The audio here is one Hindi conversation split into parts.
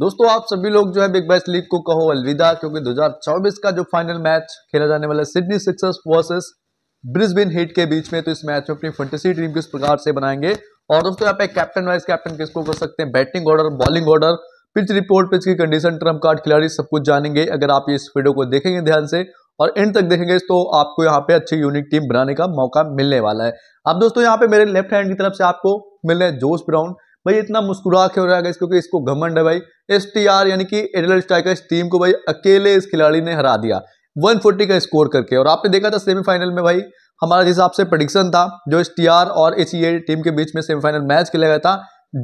दोस्तों आप सभी लोग जो है बिग बैस लीग को कहो अलविदा क्योंकि 2024 का जो फाइनल मैच खेला जाने वाला है Sydney Sixers versus Brisbane Heat के बीच में तो इस मैच में अपनी फंटेसी टीम किस प्रकार से बनाएंगे और दोस्तों यहाँ पे कैप्टन वाइस कैप्टन किसको कर सकते हैं batting order bowling order pitch report pitch की कंडीशन ट्रम्प कार्ड खिलाड़ी सब कुछ जानेंगे अगर आप इस वीडियो को देखेंगे ध्यान से और एंड तक देखेंगे तो आपको यहाँ पे अच्छी यूनिक टीम बनाने का मौका मिलने वाला है अब दोस्तों यहाँ पे मेरे लेफ्ट हैंड की तरफ से आपको मिल रहे हैं जोश ब्राउंड भाई इतना मुस्कुरा हो रहा है क्योंकि इसको घमंड है भाई एस यानी कि एडल स्ट्राइकर्स टीम को भाई अकेले इस खिलाड़ी ने हरा दिया 140 का स्कोर करके और आपने देखा था सेमीफाइनल में भाई हमारा जिस हिसाब से प्रडिक्शन था जो एस और एच टीम e के बीच में सेमीफाइनल मैच खेला गया था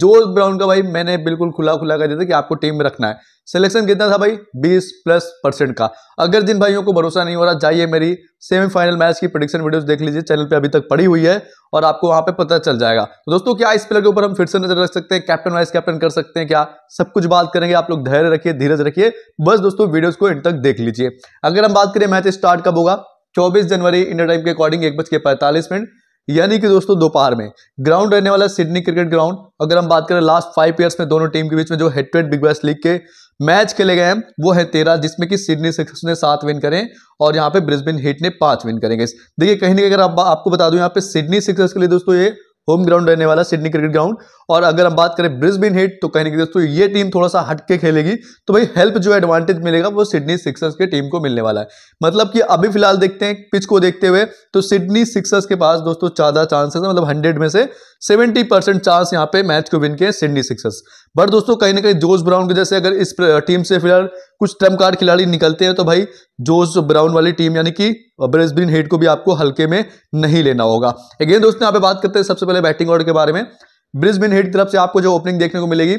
जोश ब्राउन का भाई मैंने बिल्कुल खुला खुला कर दिया था कि आपको टीम में रखना है सिलेक्शन कितना था भाई 20 प्लस परसेंट का अगर जिन भाइयों को भरोसा नहीं हो रहा जाइए मेरी सेमीफाइनल मैच की प्रोडिक्शन वीडियोस देख लीजिए चैनल पे अभी तक पड़ी हुई है और आपको वहां पे पता चल जाएगा तो दोस्तों क्या इस प्लेयर के ऊपर हम फिर से नजर रख सकते हैं कैप्टन वाइस कैप्टन कर सकते हैं क्या सब कुछ बात करेंगे आप लोग धैर्य रखिए धीरज रखिए बस दोस्तों वीडियोज को इन तक देख लीजिए अगर हम बात करें मैच स्टार्ट कब होगा चौबीस जनवरी इंडिया टाइम के अकॉर्डिंग एक बज के पैंतालीस मिनट यानी कि दोस्तों दोपहर में ग्राउंड रहने वाला सिडनी क्रिकेट ग्राउंड अगर हम बात करें लास्ट फाइव ईयर्स में दोनों टीम के बीच में जो head to head Big Bash League के मैच खेले गए हैं वो है तेरह जिसमें कि सिडनी सिक्स ने सात विन करें और यहाँ पे ब्रिस्बिन हिट ने पांच विन करेंगे देखिए कहीं ना कहीं अगर आप, आपको बता दूं यहाँ पे सिडनी सिक्सर्स के लिए दोस्तों ये होम ग्राउंड रहने वाला सिडनी क्रिकेट ग्राउंड और अगर हम बात करें ब्रिस्बिन हिट तो कहने की दोस्तों ये टीम थोड़ा सा हटके खेलेगी तो भाई हेल्प जो एडवांटेज मिलेगा वो सिडनी सिक्सर्स के टीम को मिलने वाला है मतलब कि अभी फिलहाल देखते हैं पिच को देखते हुए तो सिडनी सिक्सर्स के पास दोस्तों ज्यादा चांसेस है मतलब हंड्रेड में से सेवेंटी चांस यहाँ पे मैच को विन के सिडनी सिक्सर्स बट दोस्तों कहीं ना कहीं जोश ब्राउन की जैसे अगर इस टीम से फिलहाल कुछ ट्रम कार्ड खिलाड़ी निकलते हैं तो भाई जोश ब्राउन वाली टीम यानी कि ब्रेसब्रिन हेड को भी आपको हल्के में नहीं लेना होगा अगेन दोस्तों यहाँ पे बात करते हैं सबसे पहले बैटिंग ऑर्डर के बारे में ब्रिस्बिन हेड की तरफ से आपको जो ओपनिंग देखने को मिलेगी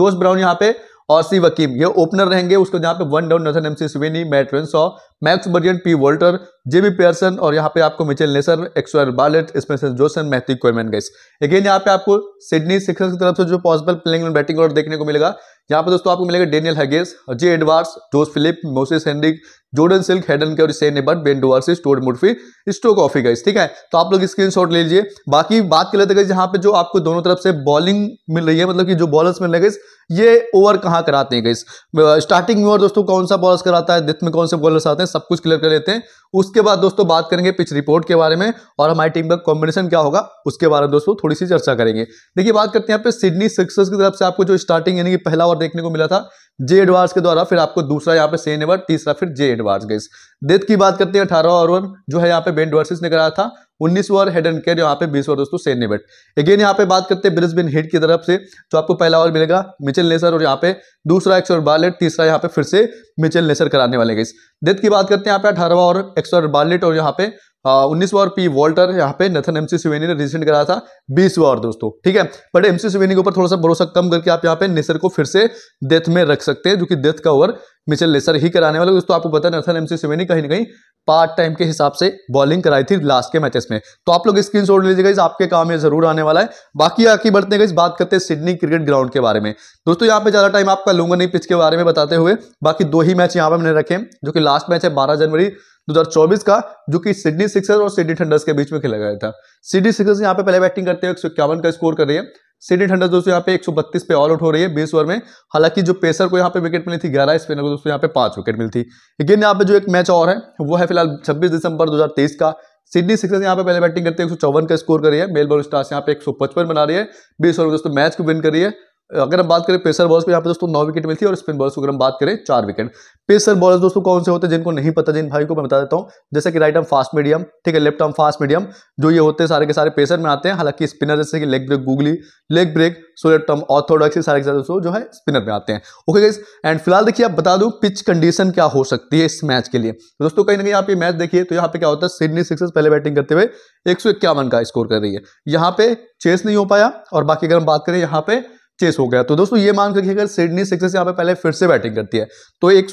जोश ब्राउन यहाँ पे और सी वकीम ये ओपनर रहेंगे उसके यहाँ पे one down Nathan McSweeney Matt Renshaw और Max Bryant P Walter Jimmy Peirson और यहाँ पे आपको Michael Neser Xavier Bartlett Spencer Johnson Matthew Kuhnemann guys again यहाँ पे आपको सिडनी सिक्सर्स की तरफ से जो possible playing and batting order देखने को मिलेगा यहाँ पे दोस्तों आपको मिलेगा Daniel Hughes J Edwards Josh Philippe Moises Henriques Jordan Silk Hayden Kerr और Sean Abbott Ben डोवर्सिस toad Murphy स्टोक ऑफी गई ठीक है तो आप लोग स्क्रीन शॉट ले लीजिए बाकी बात कर लेते गए यहाँ पे जो आपको दोनों तरफ से बॉलिंग मिल रही है मतलब कि जो बॉलर्स मिल रहे ये ओवर कहाँ कराते हैं गई स्टार्टिंग में और दोस्तों कौन सा बॉलर्स कराता है डिथ में कौन से बॉलर्स आते हैं में सब कुछ क्लियर कर लेते हैं उसके बाद दोस्तों बात करेंगे पिच रिपोर्ट के बारे में और हमारी टीम का कॉम्बिनेशन क्या होगा उसके बारे में दोस्तों थोड़ी सी चर्चा करेंगे देखिए बात करते हैं यहाँ पे सिडनी सिक्सर्स की तरफ से आपको जो स्टार्टिंग यानी कि पहला ओवर देखने को मिला था जे एडवार्स के द्वारा फिर आपको दूसरा यहाँ पे सेन एवर तीसरा फिर जे एडवार्स गेस डेथ की बात करते हैं अठारह ओवर जो है यहाँ पे बेन डॉर्सिस ने कराया था उन्नीस ओवर हेड एंड कैर यहाँ पे बीस ओवर दोस्तों सेन नेबेट अगेन यहाँ पे बात करते हैं ब्रिस्बिन हिट की तरफ से तो आपको पहला ओवर मिलेगा मिचेल नेसर और यहाँ पे दूसरा एक सौ बार्लेट तीसरा यहाँ पे फिर से मिचेल नेसर कराने वाले गई डेथ की बात करते हैं यहाँ पे अठारहवा और एक सौ बार्लेट और यहाँ पे उन्नीस ओवर पी वॉल्टर यहाँ पे नथन एमसी सिवेनी ने रिसेंट कराया था बीस ओवर दोस्तों ठीक है बट एमसी सिवेनी के ऊपर थोड़ा सा भरोसा कम करके आप यहाँ पे नेसर को फिर से डेथ में रख सकते हैं जो कि डेथ का ओवर मिचेल लेसर ही कराने वाले दोस्तों आपको पता है नथन एमसी सिवेनी कहीं ना कहीं पार्ट टाइम के हिसाब से बॉलिंग कराई थी लास्ट के मैचेस में तो आप लोग स्क्रीन शॉट लीजिएगा इस आपके काम में जरूर आने वाला है बाकी आगे बढ़ते हैं इस बात करते हैं सिडनी क्रिकेट ग्राउंड के बारे में दोस्तों यहाँ पे ज़्यादा टाइम आपका लूंगा नहीं पिच के बारे में बताते हुए बाकी दो ही मैच यहाँ पे मैंने रखे जो कि लास्ट मैच है बारह जनवरी 2024 का जो कि सिडनी सिक्सर्स और सिडनी थंडर्स के बीच में खेला गया था सिडनी सिक्सर्स यहाँ पे पहले बैटिंग करते हुए एक का स्कोर कर रही है सिडनी थंडर्स दोस्तों यहाँ पे 132 पे ऑल आउट हो रही है बीस ओवर में हालांकि जो पेसर को यहाँ पे विकेट मिली थी ग्यारह स्पिनर को दोस्तों यहाँ पे पांच विकेट मिली थी लेकिन यहाँ पे जो एक मैच और है वो है फिलहाल छब्बीस दिसंबर दो का सिडनी सिक्सर्स यहाँ पे पहले बैटिंग करते हैं एक का स्कोर कर रही है मेलबोर्न स्टार्स यहाँ पे एक बना रही है बीस ओवर दोस्तों मैच को विन कर रही है अगर हम बात करें पेसर बॉल्स पे यहाँ पे दोस्तों नौ विकेट मिलती है और स्पिन बॉल्स अगर हम बात करें चार विकेट पेसर बॉल्स दोस्तों कौन से होते हैं जिनको नहीं पता जिन भाई को मैं बता देता हूँ जैसे कि राइट आर्म फास्ट मीडियम ठीक है लेफ्ट आर्म फास्ट मीडियम जो ये होते हैं सारे के सारे पेसर में आते हैं हालांकि स्पिनर जैसे कि leg break googly leg break slow left arm orthodox सारे के सारे दोस्तों जो है स्पिनर में आते हैं ओके गाइज एंड फिलहाल देखिए आप बता दूँ पिच कंडीशन क्या हो सकती है इस मैच के लिए तो दोस्तों कहीं ना कहीं आप ये मैच देखिए तो यहाँ पे क्या होता है सिडनी सिक्सर्स पहले बैटिंग करते हुए एक का स्कोर कर रही है यहाँ पे चेस नहीं हो पाया और बाकी अगर हम बात करें यहाँ पे चेस हो गया तो दोस्तों ये मान करके अगर सिडनी सिक्सेस यहाँ पे पहले फिर से बैटिंग करती है तो एक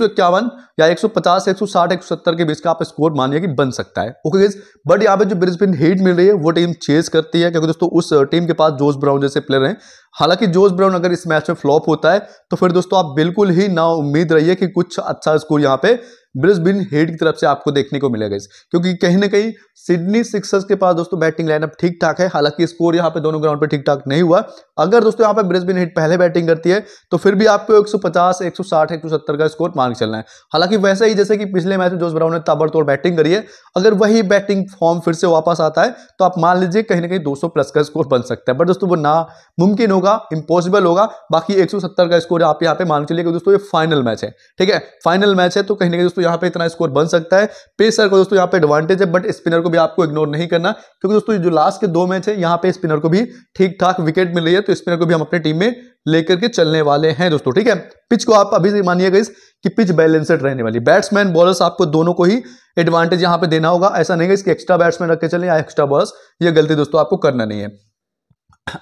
या 150 160 170 के बीच का आप स्कोर मानिए कि बन सकता है ओके गेज बट यहाँ पे जो ब्रिस्बिन हीट मिल रही है वो टीम चेस करती है क्योंकि दोस्तों उस टीम uh, के पास जोस ब्राउन जैसे प्लेयर हैं हालांकि जोस ब्राउन अगर इस मैच में फ्लॉप होता है तो फिर दोस्तों आप बिल्कुल ही ना उम्मीद रहिए कि कुछ अच्छा स्कोर यहाँ पे ब्रिस्बिन हेड की तरफ से आपको देखने को मिलेगा इस क्योंकि कहीं ना कहीं सिडनी सिक्सर्स के पास दोस्तों बैटिंग लाइनअप ठीक ठाक है हालांकि स्कोर यहाँ पे दोनों ग्राउंड पे ठीक ठाक नहीं हुआ अगर दोस्तों यहाँ पे ब्रिस्बिन हेड पहले बैटिंग करती है तो फिर भी आपको 150, 160, 170 का स्कोर मांग चलना है हालांकि वैसे ही जैसे कि पिछले मैच में जोश ब्राउन ने ताबड़तोड़ बैटिंग करी है अगर वही बैटिंग फॉर्म फिर से वापस आता है तो आप मान लीजिए कहीं ना कहीं दो प्लस का स्कोर बन सकता है बट दोस्तों वो ना मुमकिन होगा इम्पॉसिबल होगा बाकी एक का स्कोर आप यहाँ पे मांग चलिए दोस्तों ये फाइनल मैच है ठीक है फाइनल मैच है तो कहीं ना कहीं दोस्तों दोस्तों यहाँ पे इतना स्कोर बन सकता है पेसर को दोस्तों यहाँ पे एडवांटेज है बट स्पिनर को भी आपको इग्नोर नहीं करना क्योंकि दोस्तों जो लास्ट के दो मैच है यहाँ पे स्पिनर को भी ठीक ठाक विकेट मिल रही है तो स्पिनर को भी हम अपने टीम में लेकर के चलने वाले हैं दोस्तों ठीक है पिच को आप अभी मानिएगा इस कि पिच बैलेंसड रहने वाली बैट्समैन बॉलर्स आपको दोनों को ही एडवांटेज यहाँ पे देना होगा ऐसा नहीं है इसके एक्स्ट्रा बैट्समैन रख के चले या एक्स्ट्रा बॉलर्स ये गलती दोस्तों आपको करना नहीं है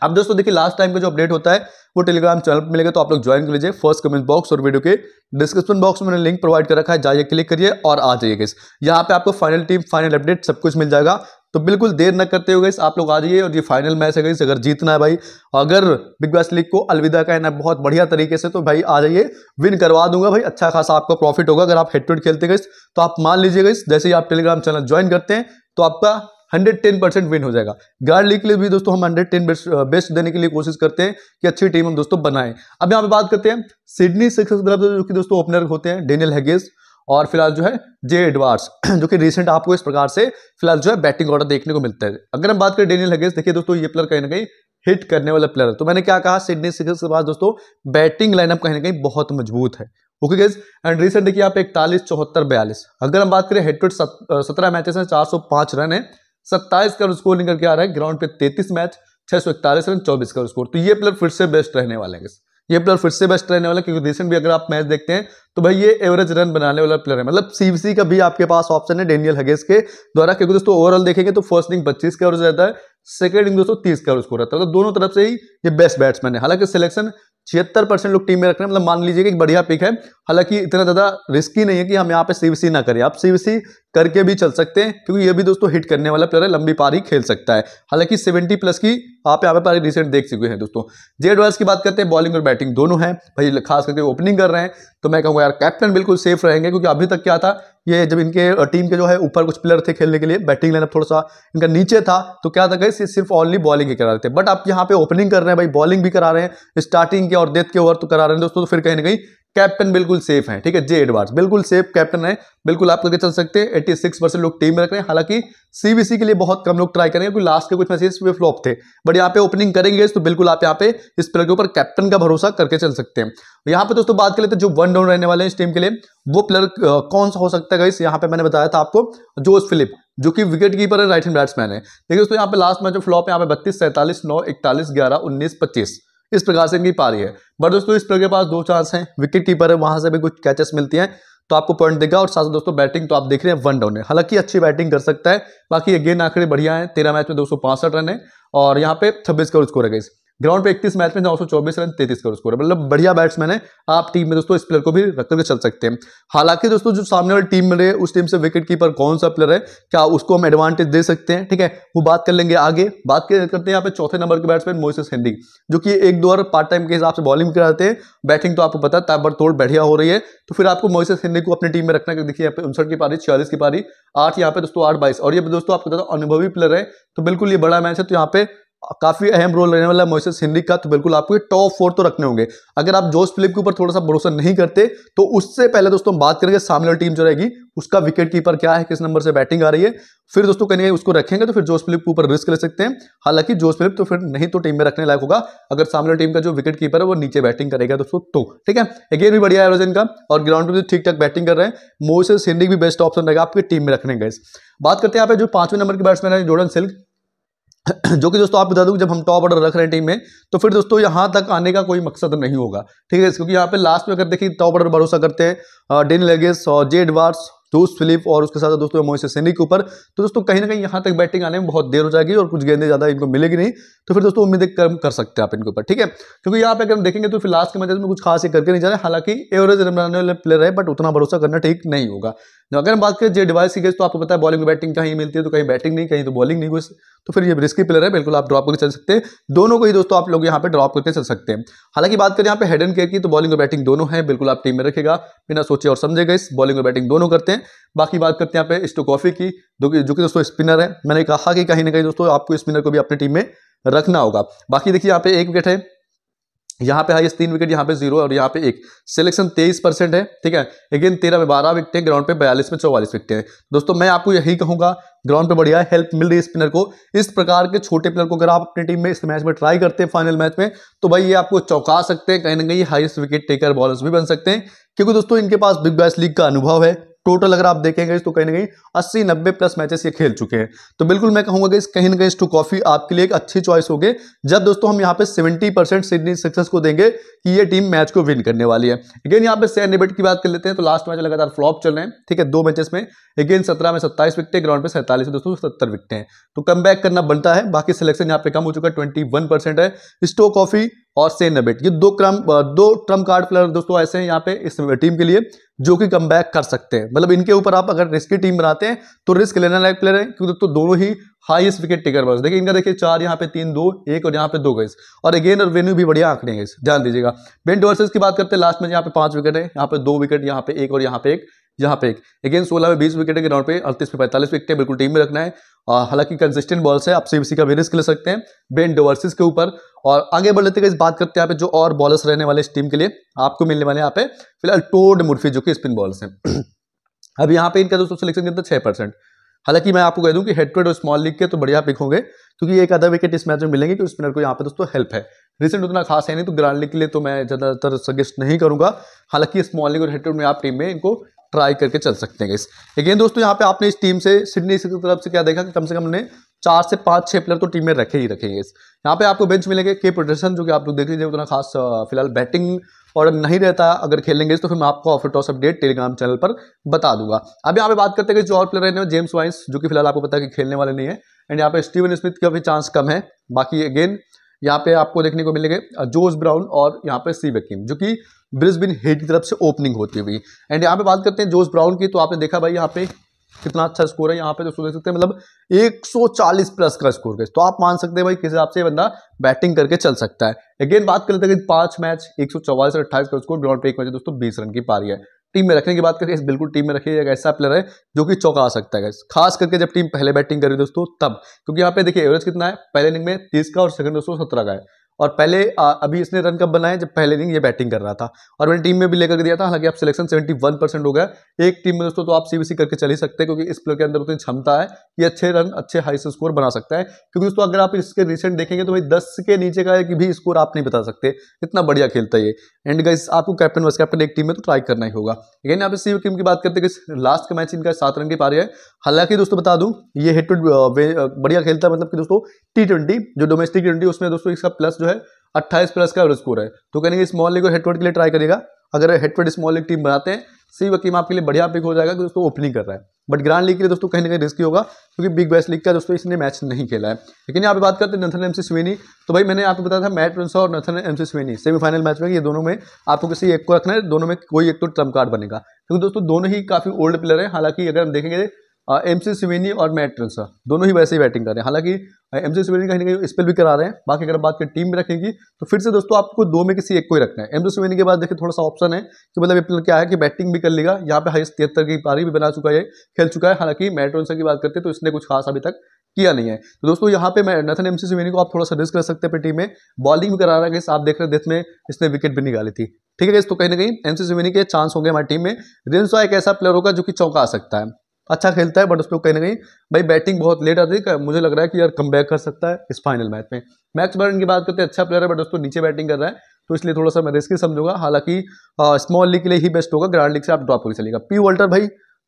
अब दोस्तों देखिए लास्ट टाइम का जो अपडेट होता है वो टेलीग्राम चैनल पर मिलेगा तो आप लोग ज्वाइन कर लीजिए फर्स्ट कमेंट बॉक्स और वीडियो के डिस्क्रिप्शन बॉक्स में मैंने लिंक प्रोवाइड कर रखा है जाइए क्लिक करिए और आ जाइए गैस यहाँ पे आपको फाइनल टीम फाइनल अपडेट सब कुछ मिल जाएगा तो बिल्कुल देर न करते हुए आप लोग आ जाइए और ये फाइनल मैच है गई अगर जीतना है भाई अगर बिग बॉस लीग को अलविदा कहना है बहुत बढ़िया तरीके से तो भाई आ जाइए विन करवा दूंगा भाई अच्छा खासा आपका प्रॉफिट होगा अगर आप हेड टू हेड खेलते गए तो आप मान लीजिए गई जैसे ही आप टेलीग्राम चैनल ज्वाइन करते हैं तो आपका हंड्रेड टेन परसेंट विन हो जाएगा गार्डली के लिए भी दोस्तों हम हंड्रेड टेन बेस्ट देने के लिए कोशिश करते हैं कि अच्छी टीम हम दोस्तों बनाएं अब यहाँ पे बात करते हैं सिडनी सिक्स जो कि दोस्तों ओपनर होते हैं डेनियल हैगेस और फिलहाल जो है जे एडवार्स जो कि रिसेंट आपको इस प्रकार से फिलहाल जो है बैटिंग ऑर्डर देखने को मिलता है अगर हम बात करें डेनियल हगेज देखिए दोस्तों ये प्लेयर कहीं ना कहीं हिट करने वाला प्लेयर है तो मैंने क्या कहा सिडनी सिक्सर्स के पास दोस्तों बैटिंग लाइनअप कहीं ना कहीं बहुत मजबूत है ओके गेज एंड रिसेंट देखिए आप इकतालीस चौहत्तर बयालीस अगर हम बात करें हेड टू सत्रह मैचेस हैं चार सौ पांच रन है सत्ताईस का स्कोर निकल के आ रहा है ग्राउंड पे तैतीस मैच छह सौ इकतालीस रन चौबीस का स्कोर तो ये प्लेयर फिर से बेस्ट रहने वाले हैं ये प्लेयर फिर से बेस्ट रहने वाला क्योंकि रिसेंट भी अगर आप मैच देखते हैं तो भाई ये एवरेज रन बनाने वाला प्लेयर है मतलब सीवीसी का भी आपके पास ऑप्शन है डेनियल हगेस के द्वारा क्योंकि दोस्तों ओवरऑल देखेंगे तो फर्स्ट इनिंग पच्चीस का एवरेज रहता है सेकंड इनिंग दोस्तों तीस का एवरेज स्कोर रहता है तो दोनों तरफ से ही ये बेस्ट बैट्समैन है हालांकि सिलेक्शन छिहत्तर परसेंट लोग टीम में रख रहे हैं मतलब मान लीजिए कि एक बढ़िया पिक है हालांकि इतना ज़्यादा रिस्की नहीं है कि हम यहाँ पे सी ना करें आप सीवीसी करके भी चल सकते हैं क्योंकि ये भी दोस्तों हिट करने वाला प्लेयर है लंबी पारी खेल सकता है हालांकि 70 प्लस की आप यहाँ पे पारी रिसेंट देख चुके हैं दोस्तों जेड वॉयस की बात करते हैं बॉलिंग और बैटिंग दोनों हैं भाई खास करके ओपनिंग कर रहे हैं तो मैं कहूँगा यार कैप्टन बिल्कुल सेफ रहेंगे क्योंकि अभी तक क्या था ये जब इनके टीम के जो है ऊपर कुछ प्लेयर थे खेलने के लिए बैटिंग लेना थोड़ा सा इनका नीचे था तो क्या था गई सिर्फ ओनली बॉलिंग ही करा रहे थे बट आप यहाँ पे ओपनिंग कर रहे हैं भाई बॉलिंग भी करा रहे हैं स्टार्टिंग के और डेथ के ओवर तो करा रहे हैं दोस्तों तो फिर कहीं ना कहीं कैप्टन बिल्कुल सेफ है ठीक है जे एडवांस बिल्कुल सेफ कैप्टन है बिल्कुल आप करके चल सकते हैं एट्टी सिक्स परसेंट लोग टीम में रख रहे हैं हालांकि सीबीसी के लिए बहुत कम लोग ट्राई करेंगे क्योंकि लास्ट के कुछ मैसेज वे फ्लॉप थे बट यहाँ पे ओपनिंग करेंगे तो बिल्कुल आप यहाँ पे इस प्लेयर के ऊपर कैप्टन का भरोसा करके चल सकते हैं यहाँ पे दोस्तों बात कर लेते जो वन डाउन रहने वाले हैं इस टीम के लिए वो प्लेयर कौन सा हो सकता है इस यहाँ पे मैंने बताया था आपको जोस फिलिप जो कि विकेट कीपर है राइट हैंड बैट्समैन है देखिए दोस्तों यहाँ पे लास्ट मैच जो फ्लॉप है यहाँ पे बत्तीस सैंतालीस नौ इकतालीस ग्यारह उन्नीस पच्चीस इस प्रकार से इनकी पारी है बट दोस्तों इस प्लेयर के पास दो चांस हैं विकेट कीपर है वहां से भी कुछ कैचेस मिलती हैं तो आपको पॉइंट देगा और साथ दोस्तों बैटिंग तो आप देख रहे हैं वन डाउन है हालांकि अच्छी बैटिंग कर सकता है बाकी ये गेंद आंकड़े बढ़िया है तेरह मैच में दो रन है और यहाँ पे छब्बीस करोड़ स्कोर है गई ग्राउंड पे 31 मैच में नौ रन तैतीस का स्कोर मतलब बढ़िया बैट्समैन है आप टीम में दोस्तों इस प्लेयर को भी रख करके चल सकते हैं हालांकि दोस्तों जो सामने वाली टीम में रहे उस टीम से विकेट कीपर कौन सा प्लेयर है क्या उसको हम एडवांटेज दे सकते हैं ठीक है वो बात कर लेंगे आगे बात करते हैं यहाँ पे चौथे नंबर के बैट्समैन मोइसिस हेंडिंग जो कि एक दो ओवर पार्ट टाइम के हिसाब से बॉलिंग कराते हैं बैटिंग तो आपको पता है ताबर तोड़ बढ़िया हो रही है तो फिर आपको मोइसिस हेंडिंग को अपनी टीम में रखना देखिए यहाँ पे उनसठ की पारी छियालीस की पारी आठ यहाँ पे दोस्तों आठ बाईस और ये दोस्तों आपको पता अनुभवी प्लेयर है तो बिल्कुल ये बड़ा मैच है तो यहाँ पे काफ़ी अहम रोल रहने वाला है मोइसेस का तो बिल्कुल आपको टॉप फोर तो रखने होंगे अगर आप जोश फिलिप के ऊपर थोड़ा सा भरोसा नहीं करते तो उससे पहले दोस्तों हम बात करेंगे सामने वाली टीम जो रहेगी उसका विकेट कीपर क्या है किस नंबर से बैटिंग आ रही है फिर दोस्तों कहीं उसको रखेंगे तो फिर जोश फिलिप के ऊपर रिस्क ले सकते हैं हालांकि जोश फिलिप तो फिर नहीं तो टीम में रखने लायक होगा अगर सामने टीम का जो विकेट कीपर है वो नीचे बैटिंग करेगा दोस्तों तो ठीक है अगेन भी बढ़िया एवरेज का और ग्राउंड में ठीक ठाक बैटिंग कर रहे हैं मोइसेस हिंदी भी बेस्ट ऑप्शन रहेगा आपकी टीम में रखने का बात करते हैं यहाँ पे जो पांचवें नंबर के बैट्समैन है जोर्डन सिल्क जो कि दोस्तों आपको बता दूं जब हम टॉप ऑर्डर रख रहे हैं टीम में तो फिर दोस्तों यहाँ तक आने का कोई मकसद नहीं होगा ठीक है क्योंकि यहाँ पे लास्ट में अगर देखिए टॉप ऑर्डर भरोसा करते हैं डेन लेगेस और जेड वार्स जूस फिलिप और उसके साथ दोस्तों मोहित सैनी के ऊपर तो दोस्तों कहीं ना कहीं यहाँ तक बैटिंग आने में बहुत देर हो जाएगी और कुछ गेंदे ज़्यादा इनको मिलेगी नहीं तो फिर दोस्तों उम्मीदें कम कर सकते हैं आप इनके ऊपर ठीक है क्योंकि यहाँ पे अगर हम देखेंगे तो फिर लास्ट के मैच में कुछ खास ही करके नहीं जा रहे हालांकि एवरेज रन वाले प्लेयर है बट उतना भरोसा करना ठीक नहीं होगा अगर हम बात करें जे डिवाइस की गई तो आपको पता है बॉलिंग बैटिंग कहीं मिलती है तो कहीं बैटिंग नहीं कहीं तो बॉलिंग नहीं कुछ तो फिर ये रिस्की प्लेयर है बिल्कुल आप ड्रॉप करके चल सकते हैं दोनों को ही दोस्तों आप लोग यहाँ पे ड्रॉप करके चल सकते हैं हालांकि बात करें यहाँ पे हेड एंड केयर की तो बॉलिंग और बैटिंग दोनों है बिल्कुल आप टीम में रखेगा बिना सोचे और समझे गए बॉलिंग और बैटिंग दोनों करते हैं बाकी बात करते हैं यहाँ पे स्टोकॉफी की जो कि दोस्तों स्पिनर है मैंने कहा कि कहीं ना कहीं दोस्तों आपको स्पिनर को भी अपनी टीम में रखना होगा बाकी देखिए यहाँ पे एक विकेट है यहाँ पे हाइएस्ट तीन विकेट यहाँ पे जीरो और यहाँ पे एक सिलेक्शन तेईस परसेंट है ठीक है अगेन तेरह में बारह विकटे ग्राउंड पे बयालीस में चौवालीस विकटे हैं दोस्तों मैं आपको यही कहूंगा ग्राउंड पे बढ़िया हेल्प मिल रही है स्पिनर को इस प्रकार के छोटे प्लेयर को अगर आप अपनी टीम में इस मैच में ट्राई करते हैं फाइनल मैच में तो भाई ये आपको चौंका सकते हैं कहीं ना कहीं हाइस्ट विकेट टेकर बॉलर्स भी बन सकते हैं क्योंकि दोस्तों इनके पास बिग बैस लीग का अनुभव है टोटल अगर आप देखेंगे तो कहीं ना कहीं अस्सी नब्बे प्लस मैचेस ये खेल चुके हैं तो बिल्कुल मैं कहूंगा कि कहीं ना कहीं टू कॉफी आपके लिए एक अच्छी चॉइस होगी जब दोस्तों हम यहाँ पे सेवेंटी परसेंट सिडनी सक्सेस को देंगे कि ये टीम मैच को विन करने वाली है अगेन यहाँ पे सैन निबेट की बात कर लेते हैं तो लास्ट मैच लगातार फ्लॉप चल रहे हैं ठीक है दो मैचेस में अगेन सत्रह में सत्ताईस विकटे ग्राउंड पे सैंतालीस में दोस्तों सत्तर विकटे हैं तो कम करना बनता है बाकी सिलेक्शन यहाँ पे कम हो चुका है ट्वेंटी है स्टो कॉफी और सेन नबेट ये दो क्रम दो ट्रम कार्ड प्लेयर दोस्तों ऐसे हैं यहाँ पे इस टीम के लिए जो कि कम कर सकते हैं मतलब इनके ऊपर आप अगर रिस्की टीम बनाते हैं तो रिस्क लेने लायक प्लेयर है क्योंकि दोस्तों दोनों ही हाईएस्ट विकेट टेकर बस देखिए इनका देखिए चार यहाँ पे तीन दो एक और यहाँ पे दो गए और अगेन और वेन्यू भी बढ़िया आंकड़े हैं ध्यान दीजिएगा बेंट वर्सेज की बात करते हैं लास्ट में यहाँ पे पांच विकेट है यहाँ पे दो विकेट यहाँ पे एक और यहाँ पे एक यहाँ पे एक अगेन सोलह में बीस विकेट है ग्राउंड पे अड़तीस पे पैंतालीस विकेट बिल्कुल टीम में रखना है हालांकि कंसिस्टेंट बॉल्स है आप सीबीसी का भी रिस्क ले सकते हैं बेन डोवर्सिस के ऊपर और आगे बढ़ लेते हैं इस बात करते हैं यहाँ पे जो और बॉलर्स रहने वाले इस टीम के लिए आपको मिलने वाले यहाँ पे फिलहाल टोड मुर्फी जो कि स्पिन बॉल्स हैं अब यहाँ पे इनका दोस्तों सिलेक्शन करते छः परसेंट हालांकि मैं आपको कह दूं कि हेड और स्मॉल लीग के तो बढ़िया पिक होंगे क्योंकि एक आधा विकेट इस मैच में मिलेंगे कि स्पिनर को यहाँ पे दोस्तों हेल्प है रिसेंट उतना खास है नहीं तो ग्रांड लीग के लिए तो मैं ज़्यादातर सजेस्ट नहीं करूँगा हालांकि स्मॉल लीग और हेड में आप टीम में इनको ट्राई करके चल सकते हैं इस अगेन दोस्तों यहाँ पे आपने इस टीम से सिडनी की तरफ से क्या देखा कि कम से कम ने चार से पाँच छः प्लेयर तो टीम में रखे ही रखेंगे इस यहाँ पे आपको बेंच मिलेंगे के प्रोटेशन जो कि आप लोग देख लीजिए उतना तो खास फिलहाल बैटिंग और नहीं रहता अगर खेलेंगे तो फिर मैं आपको after toss update Telegram channel पर बता दूंगा अब यहाँ पे बात करते हैं कि जो और प्लेयर रहने जेम्स वाइंस जो कि फिलहाल आपको पता है कि खेलने वाले नहीं है एंड यहाँ पे स्टीवन स्मिथ का भी चांस कम है बाकी अगेन यहाँ पे आपको देखने को मिलेंगे जोस ब्राउन और यहाँ पे सी वकीम जो कि ब्रिस्बिन हेड की तरफ से ओपनिंग होती हुई एंड यहाँ पे बात करते हैं जोस ब्राउन की तो आपने देखा भाई यहाँ पे कितना अच्छा स्कोर है यहाँ पे दोस्तों देख सकते हैं मतलब 140 प्लस का स्कोर है तो आप मान सकते हैं भाई किस हिसाब से बंदा बैटिंग करके चल सकता है अगेन बात कर लेते हैं पांच मैच एक सौ चौवालीस और अट्ठाईस का स्कोर ग्राउंड पे एक मैच दोस्तों बीस रन की पारी है टीम में रखने की बात करें बिल्कुल टीम में रखिए एक ऐसा प्लेयर है जो कि चौका आ सकता है खास करके जब टीम पहले बैटिंग कर रही है दोस्तों तब क्योंकि यहाँ पे देखिए एवरेज कितना है पहले इनिंग में तीस का और सेकंड दोस्तों सत्रह का है और पहले अभी इसने रन कब बनाए जब पहले इनिंग ये बैटिंग कर रहा था और मैंने टीम में भी लेकर दिया था हालांकि अब सिलेक्शन 71 परसेंट हो गया एक टीम में दोस्तों तो आप सीबीसी करके चल ही सकते हैं क्योंकि इस प्लेयर के अंदर उतनी क्षमता है कि अच्छे रन अच्छे हाई स्कोर बना सकता है क्योंकि दोस्तों अगर आप इसके रिसेंट देखेंगे तो भाई दस के नीचे का भी स्कोर आप नहीं बता सकते इतना बढ़िया खेलता है ये एंड गाइस आपको कैप्टन वाइस कैप्टन एक टीम में तो ट्राई करना ही होगा अगेन आप इस टीम की बात करते हैं लास्ट का मैच इनका सात रन की पारी है हालांकि दोस्तों बता दूँ ये हेड uh, टू uh, बढ़िया खेलता है मतलब कि दोस्तों टी ट्वेंटी जो डोमेस्टिक ट्वेंटी उसमें दोस्तों इसका प्लस जो है अट्ठाईस प्लस का स्कोर है तो कहेंगे स्मॉल लीग और हेडवर्ड के लिए ट्राई करेगा अगर हेडवर्ड स्मॉल लीग टीम बनाते हैं सी वकीम आपके लिए बढ़िया पिक हो जाएगा कि दोस्तों ओपनिंग कर रहा है बट ग्रांड लीग के लिए दोस्तों कहीं ना कहीं रिस्की होगा क्योंकि बिग बैस लीग का दोस्तों इसने मैच नहीं खेला है लेकिन यहाँ पे बात करते हैं नथन एमसी स्वेनी तो भाई मैंने आपको बताया था मैट प्रिंस और Nathan McSweeney semifinal match में ये दोनों में आपको किसी एक को रखना है दोनों में कोई एक तो ट्रम्प कार्ड बनेगा क्योंकि दोस्तों दोनों ही काफ़ी ओल्ड प्लेयर है हालांकि अगर हम देखेंगे एम सी सिवेनी और मैट ट्रेंसर दोनों ही वैसे ही बैटिंग कर रहे हैं हालांकि एम सी सिवेनी कहीं ना कहीं स्पेल भी करा रहे हैं बाकी अगर बात करें टीम में रखेंगी तो फिर से दोस्तों आपको दो में किसी एक को ही रखना है एम सी सिवेनी के बाद देखिए थोड़ा सा ऑप्शन है कि मतलब ये क्या है कि बैटिंग भी कर लेगा यहाँ पे हाईस्ट तिहत्तर की पारी भी बना चुका है खेल चुका है हालांकि मैट ट्रेंसर की बात करते हैं तो इसने कुछ खास अभी तक किया नहीं है तो दोस्तों यहाँ पे मैं नथन एम सी को आप थोड़ा सा रिस्क कर सकते हैं अपनी टीम में बॉलिंग भी करा रहा है आप देख रहे हैं में इसने विकेट भी निकाली थी ठीक है तो कहीं ना कहीं एम सी के चांस होंगे हमारी टीम में रेंसवा तो एक ऐसा प्लेयर होगा जो कि चौंका आ सकता है अच्छा खेलता है बट उसको कहीं ना कहीं भाई बैटिंग बहुत लेट आती है मुझे लग रहा है कि यार कम बैक कर सकता है इस फाइनल मैच में मैक्स बर्न की बात करते हैं अच्छा प्लेयर है बट उसको नीचे बैटिंग कर रहा है तो इसलिए थोड़ा सा मैं रिस्की समझूंगा हालांकि स्मॉल लीग के लिए ही बेस्ट होगा ग्रांड लीग से आप ड्रॉप कर चलेगा पी वोल्टर भाई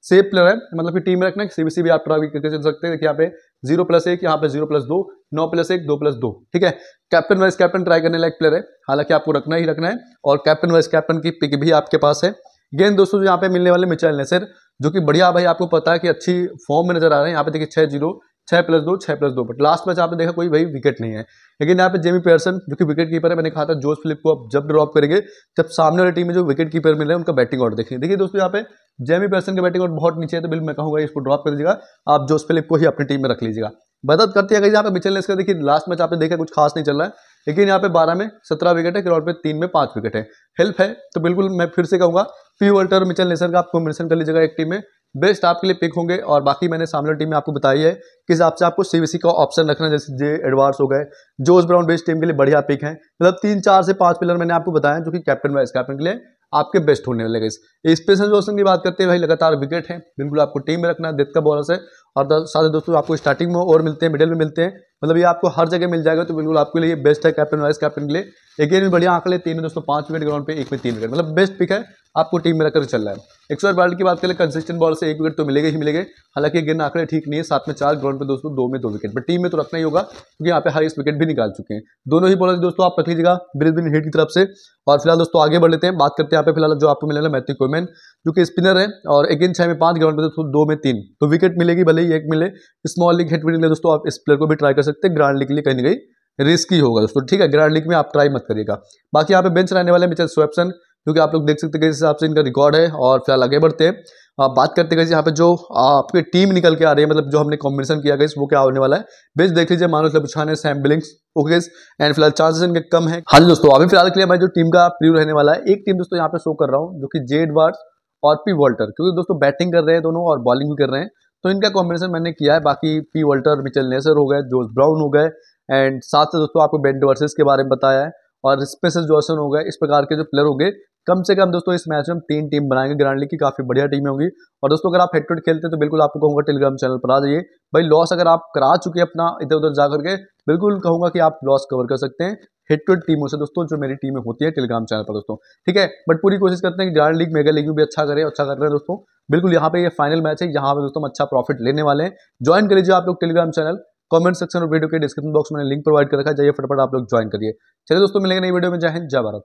सेफ प्लेयर है मतलब कि टीम में रखना सीबीसी भी आप ट्रॉफी करके चल सकते हैं यहाँ पे जीरो प्लस एक यहाँ पे जीरो प्लस दो नौ प्लस एक दो प्लस दो ठीक है कैप्टन वाइस कैप्टन ट्राई करने लायक प्लेयर है हालांकि आपको रखना ही रखना है और कैप्टन वाइस कैप्टन की पिक भी आपके पास है गेंद दोस्तों यहाँ पे मिलने वाले ने नेसर जो कि बढ़िया भाई आपको पता है कि अच्छी फॉर्म में नजर आ रहे हैं यहाँ पे देखिए छः जीरो छः प्लस दो छः प्लस दो बट लास्ट मैच आपने देखा कोई भाई विकेट नहीं है लेकिन यहाँ पे जेमी पेयरसन जो कि विकेट कीपर है मैंने कहा था जोस फिलिप को आप जब ड्रॉप करेंगे जब सामने वाली टीम में जो विकेट कीपर मिल रहे हैं उनका बैटिंग ऑर्डर देखेंगे देखिए दोस्तों यहाँ पे जेमी पेयरसन का बैटिंग ऑर्डर बहुत नीचे है तो बिल मैं कहूँगा इसको ड्रॉप कर दीजिएगा आप जोस फिलिप को ही अपनी टीम में रख लीजिएगा मदद करती है यहाँ पे मिचल ने इसका देखिए लास्ट मैच आपने देखा कुछ खास नहीं चल रहा है लेकिन यहाँ पे बारह में सत्रह विकेट है क्रॉड पे तीन में पांच विकेट है हेल्प है तो बिल्कुल मैं फिर से कहूँगा पी वल्टर मिचल नेसन का आपको कॉम्बिनेशन कर लीजिएगा एक टीम में बेस्ट आपके लिए पिक होंगे और बाकी मैंने सामने टीम में आपको बताई है कि हिसाब से आपको सीबीसी का ऑप्शन रखना जैसे जे एडवार्स हो गए जोस ब्राउन बेस्ट टीम के लिए बढ़िया पिक है मतलब तीन चार से पांच प्लेयर मैंने आपको बताया जो कि कैप्टन वाइस कैप्टन के लिए आपके बेस्ट होने वाले गए स्पेशल जोशन की बात करते हैं भाई लगातार विकेट है बिल्कुल आपको टीम में रखना है दिक्कत बॉलर है और सारे दोस्तों आपको स्टार्टिंग में और मिलते हैं मिडिल में मिलते हैं मतलब ये आपको हर जगह मिल जाएगा तो बिल्कुल आपके लिए बेस्ट है कैप्टन वाइस कैप्टन के लिए एक में बढ़िया आंकड़े तीन में दोस्तों पांच विकेट ग्राउंड पे एक में तीन विकेट मतलब बेस्ट पिक है आपको टीम में रखकर चलना है एक बॉल की बात करें कंसिस्टेंट बॉल से एक विकेट तो मिलेगा ही मिलेंगे हालांकि गेंद आंकड़े ठीक नहीं है सात में चार ग्राउंड पर दोस्तों दो में दो विकेट पर टीम में तो रखना ही होगा क्योंकि यहाँ पे इस विकेट भी निकाल चुके हैं दोनों ही बॉलर दोस्तों आप रख लीजिएगा ब्रिजबिन हिट की तरफ से और फिलहाल दोस्तों आगे बढ़ लेते हैं बात करते हैं यहाँ पे फिलहाल जो आपको मिलेगा मैथ्यू कोमैन जो कि स्पिनर है और एक इन छह में पांच ग्राउंड पर दोस्तों दो में तीन तो विकेट मिलेगी भले ही एक मिले स्मॉल लीग हिट मिले दोस्तों आप इस प्लेयर को भी ट्राई कर सकते हैं ग्रांड लीग के लिए कहीं ना कहीं रिस्की होगा दोस्तों ठीक है ग्रांड लीग में आप ट्राई मत करिएगा बाकी यहाँ पे बेंच रहने वाले मिचल स्वेप्सन क्योंकि आप लोग देख सकते हैं किस हिसाब से इनका रिकॉर्ड है और फिलहाल आगे बढ़ते हैं आप बात करते हैं यहाँ पे जो आपकी टीम निकल के आ रही है मतलब जो हमने कॉम्बिनेशन किया गया वो क्या होने वाला है बेस देख लीजिए मानो मतलब छाने सैम बिलिंग्स ओके एंड फिलहाल चांसेस इनके कम है हाँ दोस्तों अभी फिलहाल के लिए मैं जो टीम का प्रियो रहने वाला है एक टीम दोस्तों यहाँ पे शो कर रहा हूँ जो कि जेड वार्स और पी वॉल्टर क्योंकि दोस्तों बैटिंग कर रहे हैं दोनों और बॉलिंग भी कर रहे हैं तो इनका कॉम्बिनेशन मैंने किया है बाकी पी वॉल्टर मिचल नेसर हो गए जोस ब्राउन हो गए एंड साथ से दोस्तों आपको बेंट वर्सेस के बारे में बताया है और स्पेशल जॉसन हो गए इस प्रकार के जो प्लेयर होंगे कम से कम दोस्तों इस मैच में हम तीन टीम बनाएंगे ग्रांड लीग की काफ़ी बढ़िया टीमें होंगी और दोस्तों अगर आप हेड टू हेड खेलते हैं तो बिल्कुल आपको कहूंगा टेलीग्राम चैनल पर आ जाइए भाई लॉस अगर आप करा चुके हैं अपना इधर उधर जाकर के बिल्कुल कहूंगा कि आप लॉस कवर कर सकते हैं हेड टू हेड टीमों से दोस्तों जो मेरी टीमें होती है टेलीग्राम चैनल पर दोस्तों ठीक है बट पूरी कोशिश करते हैं कि ग्रांड लीग मेगा लीग में भी अच्छा करें अच्छा कर रहे हैं दोस्तों बिल्कुल यहाँ पे ये फाइनल मैच है यहाँ पे दोस्तों अच्छा प्रॉफिट लेने वाले हैं ज्वाइन कर लीजिए आप लोग टेलीग्राम चैनल कमेंट सेक्शन और वीडियो के डिस्क्रिप्शन बॉक्स में लिंक प्रोवाइड कर रखा है जाइए फटाफट आप लोग ज्वाइन करिए चलिए दोस्तों मिलेंगे नई वीडियो में जय हिंद जय भारत